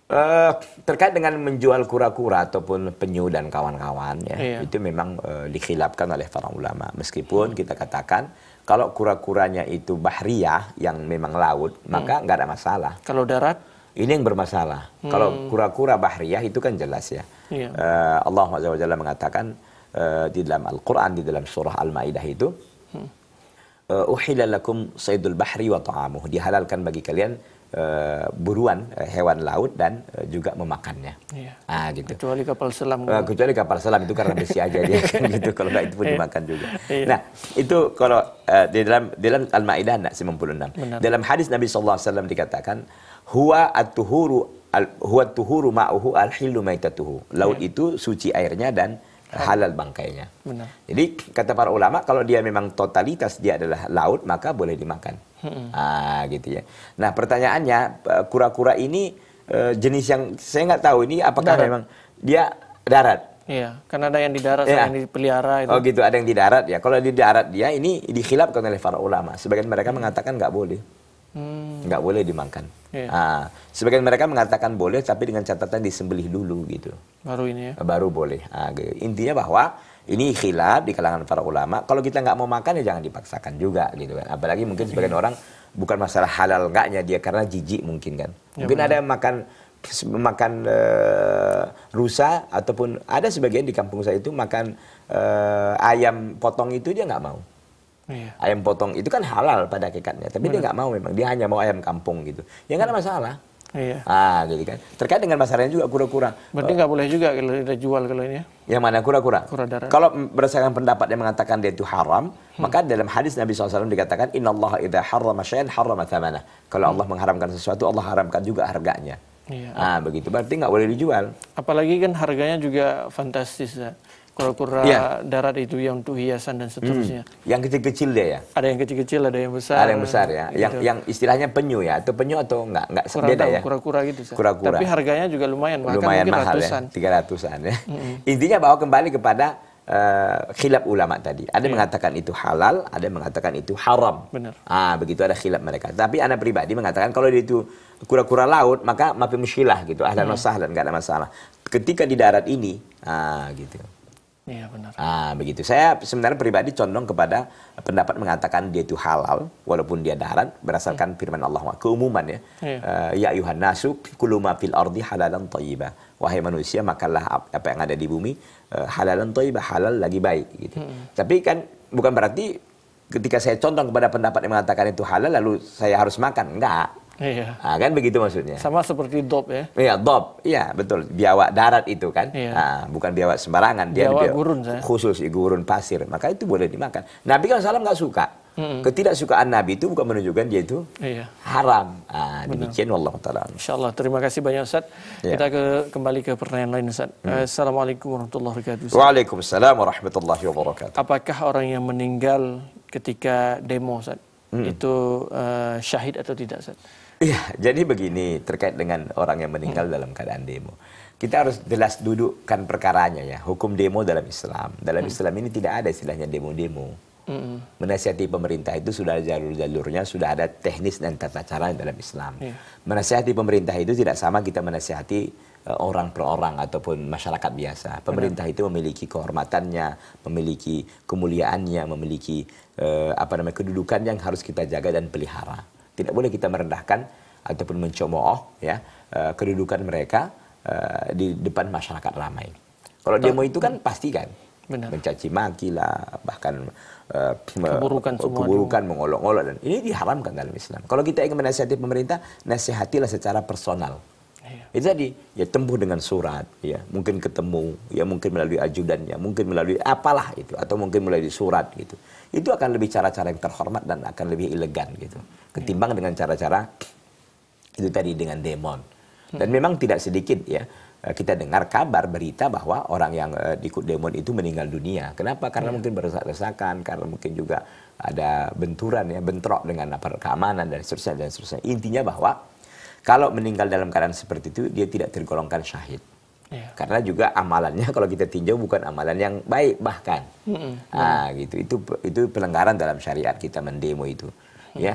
Eh, terkait dengan menjual kura-kura ataupun penyu dan kawan-kawan ya, iya. itu memang uh, dikhilafkan oleh para ulama. Meskipun hmm. kita katakan kalau kura-kuranya itu bahriyah yang memang laut, hmm. maka nggak ada masalah. Kalau darat ini yang bermasalah. Hmm. Kalau kura-kura bahriyah itu kan jelas ya. Yeah. Iya. Uh, Allah SWT mengatakan uh, di dalam Al-Quran, di dalam surah Al-Ma'idah itu, hmm. uh, eh, uhilalakum saydul bahri wa ta'amuh. Dihalalkan bagi kalian Uh, buruan uh, hewan laut dan uh, juga memakannya. Iya. Ah gitu. Kecuali kapal selam. Uh, kecuali kapal selam itu karena besi aja dia kan gitu. Kalau nggak itu pun iya. dimakan juga. Iya. Nah itu kalau uh, di dalam dalam Al-Maidah 96. Benar. Dalam hadis Nabi saw dikatakan Hua atuhuru, tuhuru al, huwa tuhuru ma'uhu al hilu maitatuhu. Laut iya. itu suci airnya dan halal bangkainya. Benar. Jadi kata para ulama kalau dia memang totalitas dia adalah laut maka boleh dimakan. Hmm. Ah gitu ya. Nah pertanyaannya eh, kura-kura ini eh, jenis yang saya nggak tahu ini apakah darat. memang dia darat. Iya, Karena ada yang di darat, ya. ada iya. yang dipelihara itu. Oh gitu, ada yang di darat ya. Kalau di darat dia ini dikhilafkan oleh para ulama. Sebagian mereka hmm. mengatakan nggak boleh. Hmm. boleh dimakan. Yeah. Iya. Nah, sebagian mereka mengatakan boleh, tapi dengan catatan disembelih dulu gitu. Baru ini ya? Baru boleh. Nah, intinya bahwa ini khilaf di kalangan para ulama. Kalau kita nggak mau makan ya jangan dipaksakan juga gitu kan. Apalagi mungkin sebagian orang bukan masalah halal nggaknya dia karena jijik mungkin kan. Ya, mungkin benar. ada makan makan uh, rusa ataupun ada sebagian di kampung saya itu makan uh, ayam potong itu dia nggak mau. Iya. Ayam potong itu kan halal pada hakikatnya, tapi Benar. dia nggak mau memang. Dia hanya mau ayam kampung gitu. Ya nggak ada hmm. masalah. Iya. Ah, gitu kan. Terkait dengan masalahnya juga kura-kura. Berarti nggak boleh juga kalau jual kalau ini ya? Yang mana kura-kura? Kura darah. Kalau berdasarkan pendapat yang mengatakan dia itu haram, hmm. maka dalam hadis Nabi SAW dikatakan Inna Allah idha harrama syai'an harrama Kalau hmm. Allah mengharamkan sesuatu, Allah haramkan juga harganya. Iya. Ah, begitu. Berarti nggak boleh dijual. Apalagi kan harganya juga fantastis ya kura-kura ya. darat itu yang untuk hiasan dan hmm. seterusnya. Hmm. Yang kecil-kecil deh ya. Ada yang kecil-kecil, ada yang besar. Ada yang besar ya. Gitu. Yang yang istilahnya penyu ya, atau penyu atau enggak enggak kura beda ya. Kura-kura gitu. Kura-kura. Tapi harganya juga lumayan, bahkan lumayan mahal ya. ratusan. Ya, Tiga an ya. Hmm. Intinya bahwa kembali kepada uh, khilaf ulama tadi. Ada yeah. Iya. mengatakan itu halal, ada yang mengatakan itu haram. Benar. Ah, begitu ada khilaf mereka. Tapi anak pribadi mengatakan kalau dia itu kura-kura laut, maka mafi musyilah gitu. ada masalah dan enggak ada masalah. Ketika di darat ini, ah gitu. Iya benar. Ah begitu. Saya sebenarnya pribadi condong kepada pendapat mengatakan dia itu halal walaupun dia darat berdasarkan hmm. firman Allah keumuman ya. Iya. Eh, ya Yuhan Nasuk kuluma fil ardi halalan toyiba. Wahai manusia makanlah apa yang ada di bumi eh, halalan toyiba halal lagi baik gitu. Hmm. Tapi kan bukan berarti ketika saya condong kepada pendapat yang mengatakan itu halal lalu saya harus makan. Enggak. Iya. Nah, kan begitu maksudnya. Sama seperti dop ya. Iya, dop. Iya, betul. Biawak darat itu kan. Iya. Nah, bukan biawak sembarangan, dia biawak, biawak gurun saya. khusus iya, gurun pasir. Maka itu boleh dimakan. Nabi kan salam nggak suka. Mm-hmm. Ketidaksukaan Nabi itu bukan menunjukkan dia itu iya. haram. Nah, demikian Allah taala. Insyaallah terima kasih banyak Ustaz. Iya. Kita ke, kembali ke pertanyaan lain Ustaz. Mm. Assalamualaikum warahmatullahi wabarakatuh. Ustaz. Waalaikumsalam warahmatullahi wabarakatuh. Apakah orang yang meninggal ketika demo Ustaz mm. itu uh, syahid atau tidak Ustaz? Iya, jadi begini terkait dengan orang yang meninggal hmm. dalam keadaan demo. Kita harus jelas dudukkan perkaranya ya. Hukum demo dalam Islam. Dalam hmm. Islam ini tidak ada istilahnya demo-demo. Hmm. Menasihati pemerintah itu sudah jalur-jalurnya, sudah ada teknis dan tata cara dalam Islam. Hmm. Menasihati pemerintah itu tidak sama kita menasihati e, orang per orang ataupun masyarakat biasa. Pemerintah hmm. itu memiliki kehormatannya, memiliki kemuliaannya, memiliki uh, apa namanya kedudukan yang harus kita jaga dan pelihara. Tidak boleh kita merendahkan ataupun mencemooh ya uh, kedudukan mereka uh, di depan masyarakat ramai. Kalau demo itu kan pasti kan Benar. mencaci maki lah bahkan eh, keburukan, semua, keburukan mengolok-olok dan ini diharamkan dalam Islam. Kalau kita ingin menasihati pemerintah, nasihatilah secara personal. Iya. Itu ya tempuh dengan surat, ya mungkin ketemu, ya mungkin melalui ajudannya, mungkin melalui apalah itu, atau mungkin melalui surat gitu. Itu akan lebih cara-cara yang terhormat dan akan lebih elegan gitu ketimbang dengan cara-cara itu tadi dengan demon. Dan memang tidak sedikit ya eh, kita dengar kabar berita bahwa orang yang uh, eh, diikut demon itu meninggal dunia. Kenapa? Karena iya. mungkin berdesak-desakan, karena mungkin juga ada benturan ya, bentrok dengan aparat keamanan dan seterusnya dan seterusnya. Intinya bahwa kalau meninggal dalam keadaan seperti itu dia tidak tergolongkan syahid. Ya. Karena juga amalannya kalau kita tinjau bukan amalan yang baik bahkan. Mm -hmm. Ah gitu. Itu itu pelanggaran dalam syariat kita mendemo itu. Mm -hmm. Ya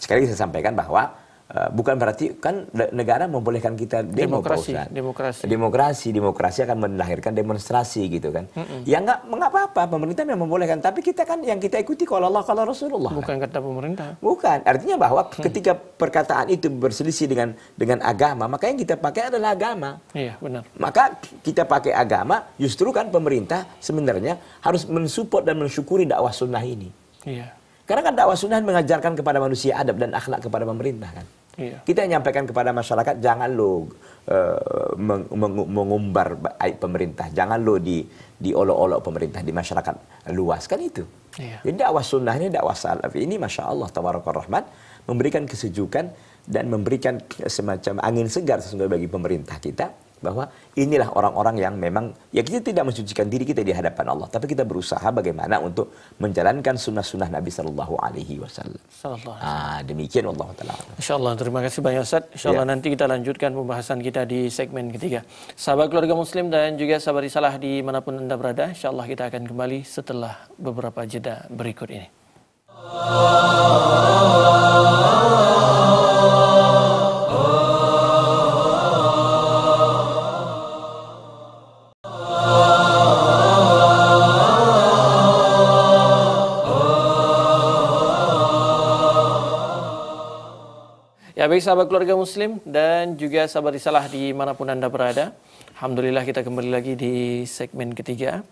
sekali lagi saya sampaikan bahwa eh, bukan berarti kan negara membolehkan kita demo demokrasi, Pak demokrasi. Demokrasi, demokrasi akan melahirkan demonstrasi gitu kan. Mm -mm. Ya nggak mengapa apa pemerintah memang membolehkan, tapi kita kan yang kita ikuti kalau Allah kalau Rasulullah. Kan. Bukan kan? kata pemerintah. Bukan, artinya bahwa hmm. ketika perkataan itu berselisih dengan dengan agama, maka yang kita pakai adalah agama. Iya, benar. Maka kita pakai agama, justru kan pemerintah sebenarnya harus mensupport dan mensyukuri dakwah sunnah ini. Iya. Karena kan dakwah sunnah mengajarkan kepada manusia adab dan akhlak kepada pemerintah kan. Iya. Kita nyampaikan kepada masyarakat jangan lo uh, meng mengumbar aib pemerintah, jangan lo di diolok-olok pemerintah di masyarakat luas kan itu. Iya. Jadi dakwah sunnah ini dakwah salaf ini masya Allah tabarokal rahman memberikan kesejukan dan memberikan semacam angin segar sesungguhnya bagi pemerintah kita bahwa inilah orang-orang yang memang ya kita tidak mensucikan diri kita di hadapan Allah tapi kita berusaha bagaimana untuk menjalankan sunnah-sunnah Nabi Shallallahu Alaihi Wasallam. Ah, demikian Allah Taala. Insya Allah terima kasih banyak Ustaz. Insya Allah ya. nanti kita lanjutkan pembahasan kita di segmen ketiga. Sahabat keluarga Muslim dan juga sahabat risalah manapun anda berada, Insya Allah kita akan kembali setelah beberapa jeda berikut ini. Allah. Baik sahabat keluarga muslim dan juga sahabat risalah manapun Anda berada. Alhamdulillah kita kembali lagi di segmen ketiga.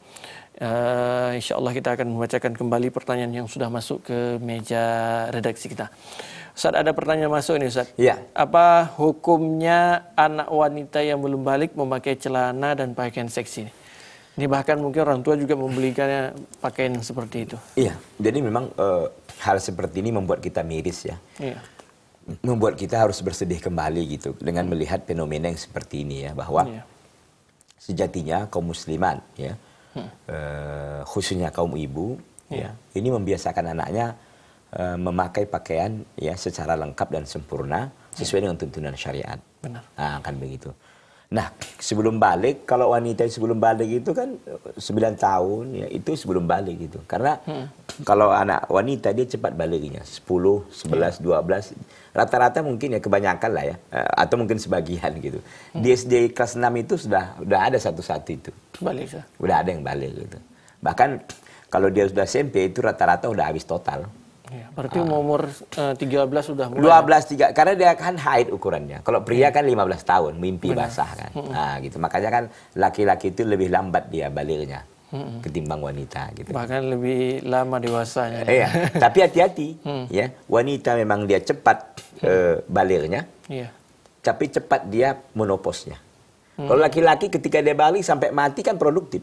Uh, eh, insya Allah kita akan membacakan kembali pertanyaan yang sudah masuk ke meja redaksi kita. Ustaz ada pertanyaan masuk ini Ustaz. Ya. Apa hukumnya anak wanita yang belum balik memakai celana dan pakaian seksi? Ini bahkan mungkin orang tua juga membelikannya pakaian seperti itu. Iya. Jadi memang uh, hal seperti ini membuat kita miris ya. Iya membuat kita harus bersedih kembali gitu dengan melihat fenomena yang seperti ini ya bahwa iya. sejatinya kaum musliman ya hmm. Eh, khususnya kaum ibu ya iya. ini membiasakan anaknya eh, memakai pakaian ya secara lengkap dan sempurna iya. sesuai dengan tuntunan syariat. Benar. Nah, kan begitu. Nah, sebelum balik, kalau wanita sebelum balik itu kan 9 eh, tahun, ya, itu sebelum balik gitu. Karena hmm. kalau anak wanita dia cepat baliknya, 10, 11, hmm. 12, rata-rata mungkin ya kebanyakan lah ya, eh, atau mungkin sebagian gitu. Hmm. Di SD kelas 6 itu sudah sudah ada satu-satu itu. Balik sudah ya? Sudah ada yang balik gitu. Bahkan kalau dia sudah SMP itu rata-rata udah habis total. Ya, berarti uh, umur uh, eh, 13 sudah mulai. 12 ya? 3 karena dia kan haid ukurannya. Kalau pria iya. kan 15 tahun, mimpi Benar. basah kan. Hmm. Nah, gitu. Makanya kan laki-laki itu lebih lambat dia baliknya ketimbang wanita gitu. Bahkan lebih lama dewasanya. Iya, tapi hati-hati hmm. ya. Wanita memang dia cepat uh, baliknya. Iya. Tapi cepat dia menoposnya. Hmm. Kalau laki-laki ketika dia balik sampai mati kan produktif.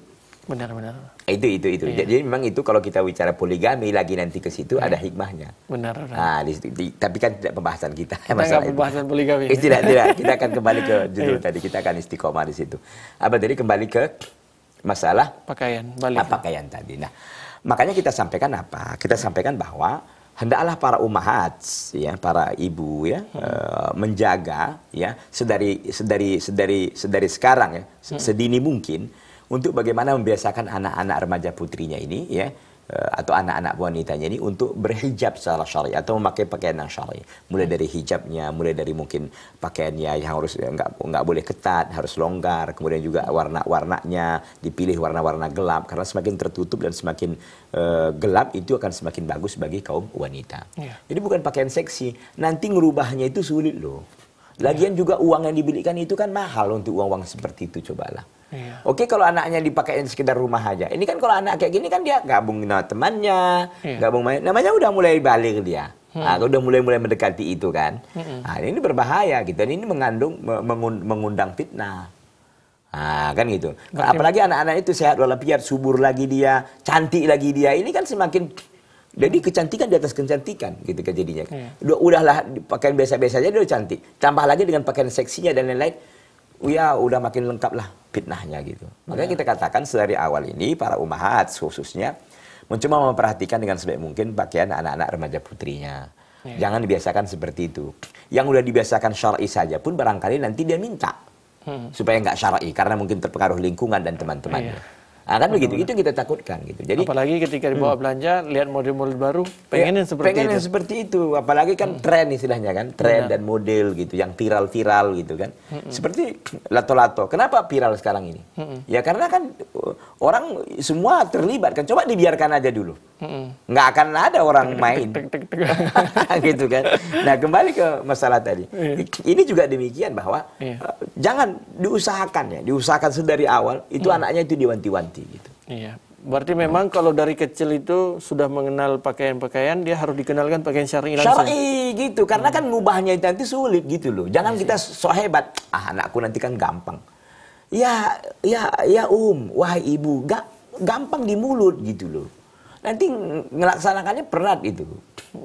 Benar-benar. Itu itu itu. Iya. Jadi memang itu kalau kita bicara poligami lagi nanti ke situ iya. ada hikmahnya. Benar. benar. Nah, di, di, tapi kan tidak pembahasan kita. Kita masalah pembahasan poligami. Eh, tidak tidak. Kita akan kembali ke judul iya. tadi. Kita akan istiqomah di situ. Apa tadi kembali ke masalah pakaian. Balik. Ah, pakaian ya. tadi. Nah, makanya kita sampaikan apa? Kita sampaikan bahwa hendaklah para umahat ya para ibu ya hmm. e, menjaga ya sedari sedari sedari sedari sekarang ya hmm. sedini mungkin untuk bagaimana membiasakan anak-anak remaja putrinya ini ya eh, atau anak-anak wanitanya ini untuk berhijab secara syar'i atau memakai pakaian yang syar'i. Mulai hmm. dari hijabnya, mulai dari mungkin pakaiannya yang harus nggak nggak boleh ketat, harus longgar, kemudian juga warna-warnanya dipilih warna-warna gelap karena semakin tertutup dan semakin uh, gelap itu akan semakin bagus bagi kaum wanita. Yeah. Jadi bukan pakaian seksi, nanti ngerubahnya itu sulit loh. Lagian yeah. juga uang yang dibelikan itu kan mahal untuk uang-uang seperti itu cobalah. Yeah. Oke kalau anaknya dipakaiin sekedar rumah aja. Ini kan kalau anak kayak gini kan dia gabung sama temannya, yeah. gabung main. Namanya udah mulai balik dia. Hmm. Nah, udah mulai-mulai mendekati itu kan. Hmm. Nah, ini berbahaya gitu. Ini mengandung mengundang fitnah. Nah, kan gitu. Berarti... Apalagi anak-anak itu sehat walafiat, subur lagi dia, cantik lagi dia. Ini kan semakin jadi hmm. kecantikan di atas kecantikan gitu kejadiannya. Kan yeah. Udah, udahlah pakaian biasa-biasa aja udah cantik. Tambah lagi dengan pakaian seksinya dan lain-lain ya udah makin lengkap lah fitnahnya gitu. Makanya ya. kita katakan dari awal ini para umahat khususnya mencoba memperhatikan dengan sebaik mungkin pakaian anak-anak remaja putrinya. Ya. Jangan dibiasakan seperti itu. Yang udah dibiasakan syar'i saja pun barangkali nanti dia minta hmm. supaya nggak syar'i karena mungkin terpengaruh lingkungan dan teman-temannya. Ya. Nah, begitu, itu kita takutkan gitu. Jadi apalagi ketika dibawa hmm. belanja lihat model-model baru, ya, pengen yang seperti pengen itu. yang seperti itu, apalagi kan hmm. tren istilahnya kan, tren Benar. Iya. dan model gitu yang viral-viral gitu kan. Hmm. Seperti lato-lato. Kenapa viral sekarang ini? Hmm. Ya karena kan uh, orang semua terlibat kan. Coba dibiarkan aja dulu nggak akan ada orang main gitu kan nah kembali ke masalah tadi iya. ini juga demikian bahwa iya. eh, jangan diusahakan ya diusahakan sedari awal itu iya. anaknya itu diwanti-wanti gitu iya Berarti memang kalau dari kecil itu sudah mengenal pakaian-pakaian, dia harus dikenalkan pakaian syar'i langsung. Syar'i gitu, karena hmm. kan ngubahnya itu nanti sulit gitu loh. Jangan kita so hebat, ah anakku nanti kan gampang. Ya, ya, ya um, wahai ibu, gak gampang di mulut gitu loh nanti ngelaksanakannya berat itu.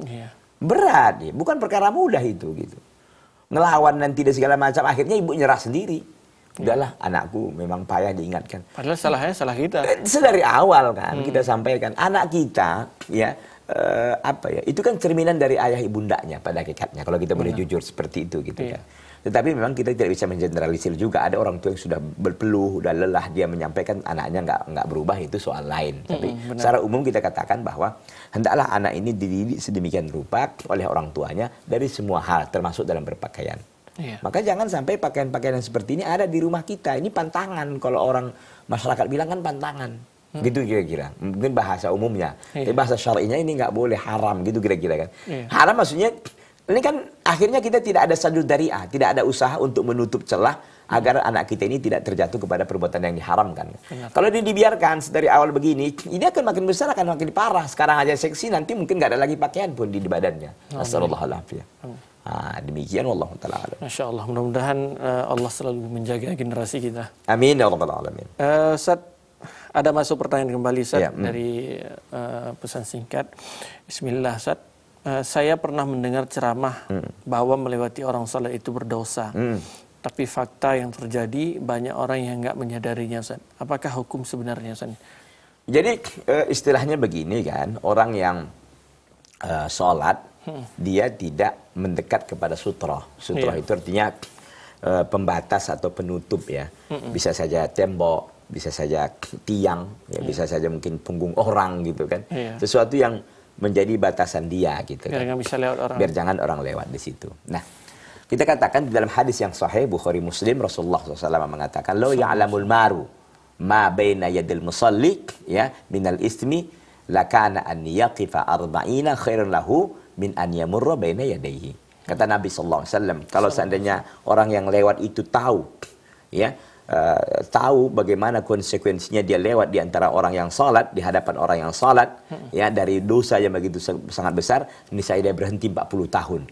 Yeah. Berat ya, bukan perkara mudah itu gitu. Ngelawan nanti dan segala macam, akhirnya ibu nyerah sendiri. Udahlah iya. anakku memang payah diingatkan. Padahal salahnya salah kita. Eh, sedari awal kan hmm. kita sampaikan anak kita ya uh, apa ya itu kan cerminan dari ayah ibundanya pada kekatnya kalau kita boleh yeah. jujur seperti itu gitu yeah. kan. Tetapi memang kita tidak bisa mengeneralisir juga. Ada orang tua yang sudah berpeluh, sudah lelah, dia menyampaikan anaknya nggak nggak berubah itu soal lain. Mm -hmm, Tapi benar. secara umum kita katakan bahwa hendaklah anak ini dididik sedemikian rupa oleh orang tuanya dari semua hal, termasuk dalam berpakaian. Iya. Maka jangan sampai pakaian-pakaian yang seperti ini ada di rumah kita. Ini pantangan kalau orang masyarakat bilang kan pantangan. Hmm. Gitu kira-kira. Mungkin bahasa umumnya. Iya. Tapi bahasa syar'inya ini nggak boleh haram gitu kira-kira kan. Iya. Haram maksudnya ini kan akhirnya kita tidak ada dari a, tidak ada usaha untuk menutup celah agar anak kita ini tidak terjatuh kepada perbuatan yang diharamkan. Kalau ini dibiarkan dari awal begini, ini akan makin besar, akan makin parah. Sekarang aja seksi, nanti mungkin nggak ada lagi pakaian pun di, badannya. Assalamualaikum Ah, demikian Allah taala Masya Allah, mudah-mudahan uh, Allah selalu menjaga generasi kita. Amin ya Allah alamin. Uh, ada masuk pertanyaan kembali sat ya, hmm. dari uh, pesan singkat. Bismillah Ustaz. Eh, saya pernah mendengar ceramah hmm. bahwa melewati orang soleh itu berdosa. Hmm. Tapi fakta yang terjadi banyak orang yang nggak menyadarinya, Ustaz. Apakah hukum sebenarnya, Ustaz? Jadi eh, istilahnya begini kan, orang yang eh, sholat hmm. dia tidak mendekat kepada sutro. Sutro yeah. Iya. itu artinya pembatas atau penutup ya. Hmm. Bisa saja tembok, bisa saja tiang, ya yeah. bisa saja mungkin punggung orang gitu kan. Yeah. Sesuatu yang menjadi batasan dia gitu biar kan. bisa lewat orang. Biar jangan orang lewat di situ. Nah, kita katakan di dalam hadis yang sahih Bukhari Muslim Rasulullah SAW mengatakan lo ya'lamul maru ma baina yadil musalli ya minal ismi lakana an yaqifa arba'ina khairan lahu min an yamurra baina yadayhi. Kata Nabi saw kalau seandainya orang yang lewat itu tahu ya uh, tahu bagaimana konsekuensinya dia lewat di antara orang yang salat di hadapan orang yang salat hmm. ya dari dosa yang begitu sangat besar ini saya dia berhenti 40 tahun.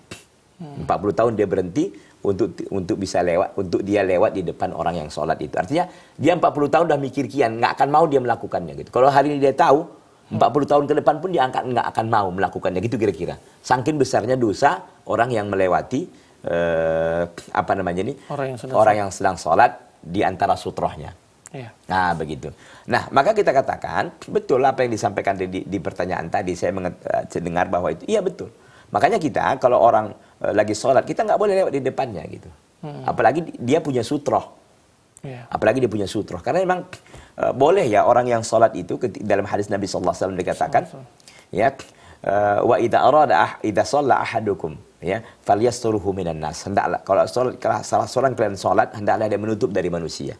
Hmm. 40 tahun dia berhenti untuk untuk bisa lewat untuk dia lewat di depan orang yang salat itu. Artinya dia 40 tahun udah mikir kian nggak akan mau dia melakukannya gitu. Kalau hari ini dia tahu 40 tahun ke depan pun dia angkat nggak akan mau melakukannya gitu kira-kira. Sangkin besarnya dosa orang yang melewati eh, apa namanya ini orang yang sedang, orang yang sedang sholat di antara sutrohnya. Iya. Nah, begitu. Nah, maka kita katakan betul apa yang disampaikan di, di pertanyaan tadi. Saya mendengar eh, bahwa itu iya betul. Makanya kita kalau orang e, lagi sholat kita nggak boleh lewat di depannya gitu. Hmm. Apalagi dia punya sutroh. Yeah. Apalagi dia punya sutroh. Karena memang e, boleh ya orang yang sholat itu dalam hadis Nabi Sallallahu Alaihi Wasallam dikatakan, ya wa ida arada ah, ida sholat ahadukum ya falias minan nas hendaklah kalau sholat, salah seorang kalian sholat hendaklah dia menutup dari manusia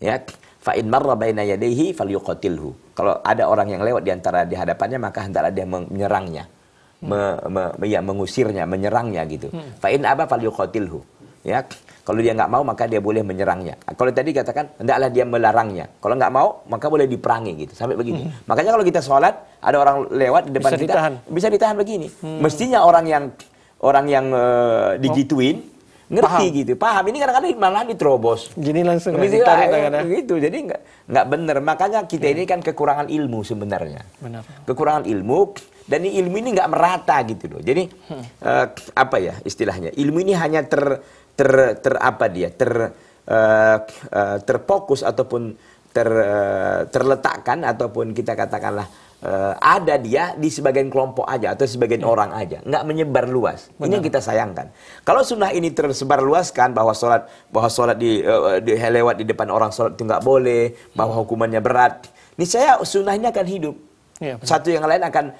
ya fa in marra baina yadayhi falyuqatilhu kalau ada orang yang lewat di antara di hadapannya maka hendaklah dia menyerangnya me, me, ya, mengusirnya menyerangnya gitu hmm. fa in aba falyuqatilhu ya kalau dia nggak mau maka dia boleh menyerangnya. Kalau tadi katakan hendaklah dia melarangnya. Kalau nggak mau maka boleh diperangi gitu sampai begini. Hmm. Makanya kalau kita sholat ada orang lewat di depan bisa kita ditahan. bisa ditahan begini. Hmm. Mestinya orang yang orang yang uh, digituin ngerti paham. gitu paham ini kadang-kadang malah diterobos gini langsung Lebih ditarik ah, ya. gitu jadi nggak nggak bener makanya kita hmm. ini kan kekurangan ilmu sebenarnya benar. kekurangan ilmu dan ilmu ini nggak merata gitu loh jadi hmm. uh, apa ya istilahnya ilmu ini hanya ter ter ter apa dia ter uh, uh, terfokus ataupun ter uh, terletakkan ataupun kita katakanlah uh, ada dia di sebagian kelompok aja atau sebagian hmm. orang aja, nggak menyebar luas. Benar. Ini yang kita sayangkan. Kalau sunnah ini tersebar luaskan bahwa sholat bahwa sholat di, uh, di lewat di depan orang sholat itu nggak boleh, bahwa ya. hukumannya berat. Ini saya sunnah ini akan hidup. Ya, Satu yang lain akan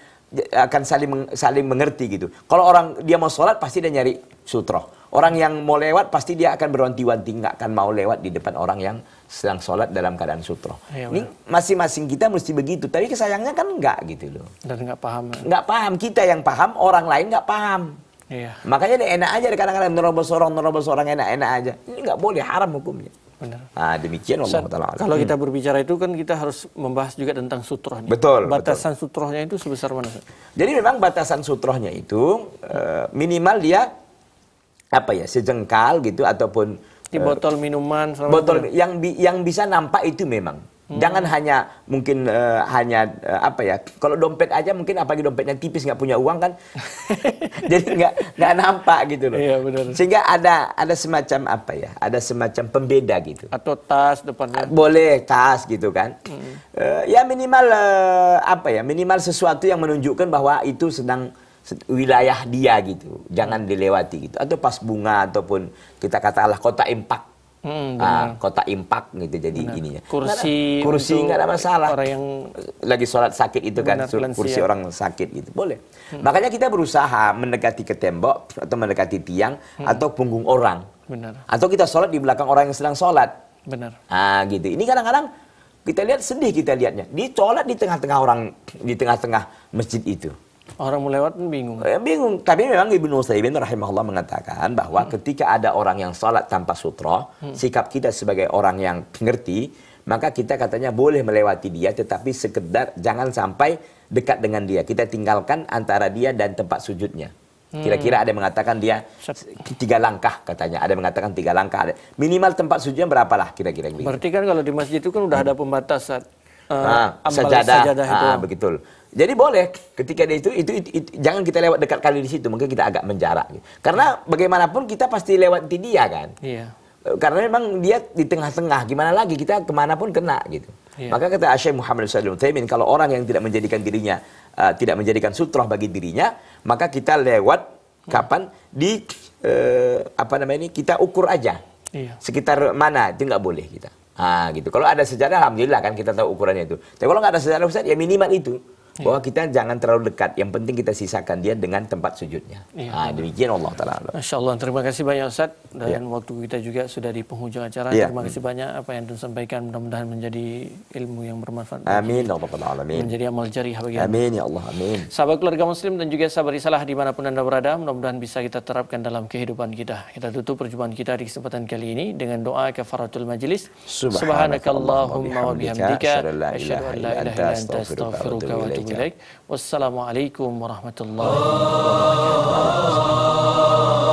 akan saling saling mengerti gitu. Kalau orang dia mau sholat pasti dia nyari sutroh Orang yang mau lewat pasti dia akan berwanti-wanti, nggak akan mau lewat di depan orang yang sedang sholat dalam keadaan sutro. Ya, Ini masing-masing kita mesti begitu, tapi kesayangnya kan nggak gitu loh. Dan nggak paham. Nggak paham, kita yang paham, orang lain nggak paham. Iya. Makanya dia enak aja kadang-kadang nerobos orang, nerobos orang enak-enak aja. Ini nggak boleh, haram hukumnya. Benar. Nah, demikian Allah Ta'ala. Kalau kita hmm. berbicara itu kan kita harus membahas juga tentang sutroh. Betul. Batasan betul. sutrohnya itu sebesar mana? Jadi memang batasan sutrohnya itu eh, minimal dia apa ya sejengkal gitu ataupun di eh, botol minuman botol itu. yang bi yang bisa nampak itu memang Hmm. Jangan hanya mungkin uh, hanya uh, apa ya? Kalau dompet aja mungkin apalagi dompetnya tipis nggak punya uang kan, jadi nggak nggak nampak gitu loh. Iya benar. Sehingga ada ada semacam apa ya? Ada semacam pembeda gitu. Atau tas depannya. Ah, boleh tas gitu kan. Hmm. Uh, ya minimal uh, apa ya? Minimal sesuatu yang menunjukkan bahwa itu sedang wilayah dia gitu, jangan dilewati gitu. Atau pas bunga ataupun kita katakanlah kota impak. Hmm, uh, kota impak gitu jadi benar. ininya. Kursi kursi nggak ada masalah. Orang yang lagi sholat sakit itu kan kursi orang sakit gitu. Boleh. Hmm. Makanya kita berusaha mendekati ke tembok atau mendekati tiang hmm. atau punggung orang. Benar. Atau kita sholat di belakang orang yang sedang sholat. Benar. Ah gitu. Ini kadang-kadang kita lihat sedih kita lihatnya. Dia sholat di tengah-tengah orang di tengah-tengah masjid itu. Orang mau lewat bingung. Ya, bingung. Tapi memang Ibnu Utsaimin rahimahullah mengatakan bahwa hmm. ketika ada orang yang sholat tanpa sutra, hmm. sikap kita sebagai orang yang pengerti, maka kita katanya boleh melewati dia, tetapi sekedar jangan sampai dekat dengan dia. Kita tinggalkan antara dia dan tempat sujudnya. Hmm. Kira-kira ada yang mengatakan dia tiga langkah katanya, ada yang mengatakan tiga langkah. Ada. Minimal tempat sujudnya berapalah kira-kira. Gitu. Berarti kan kalau di masjid itu kan udah hmm. ada pembatasan. Uh, ah, sajadah, sajadah itu. Ah, begitu. Jadi boleh ketika dia itu, itu, itu, itu jangan kita lewat dekat kali di situ, mungkin kita agak menjarak. Gitu. Karena iya. bagaimanapun kita pasti lewat di dia kan. Iya. Eh, karena memang dia di tengah-tengah, gimana lagi kita kemana pun kena gitu. Iya. Maka kata Asyik Muhammad Sallallahu Alaihi kalau orang yang tidak menjadikan dirinya uh, tidak menjadikan sutroh bagi dirinya, maka kita lewat kapan di uh, apa namanya ini kita ukur aja. Iya. Sekitar mana itu nggak boleh kita. Ah gitu. Kalau ada sejarah alhamdulillah kan kita tahu ukurannya itu. Tapi kalau nggak ada sejarah Ustaz ya minimal itu. Iya. bahwa kita jangan terlalu dekat yang penting kita sisakan dia dengan tempat sujudnya ya. nah, demikian Allah taala Masya Allah terima kasih banyak Ustaz dan ya. waktu kita juga sudah di penghujung acara ya. terima kasih banyak apa yang disampaikan mudah-mudahan menjadi ilmu yang bermanfaat amin Allah amin menjadi amal jariah bagi amin ya Allah amin sahabat keluarga muslim dan juga sahabat risalah dimanapun anda berada mudah-mudahan bisa kita terapkan dalam kehidupan kita kita tutup perjumpaan kita di kesempatan kali ini dengan doa kafaratul majlis subhanakallahumma wa bihamdika asyhadu an la ilaha illa anta astaghfiruka wa atubu atubu ilaik. Wassalamualaikum warahmatullahi wabarakatuh.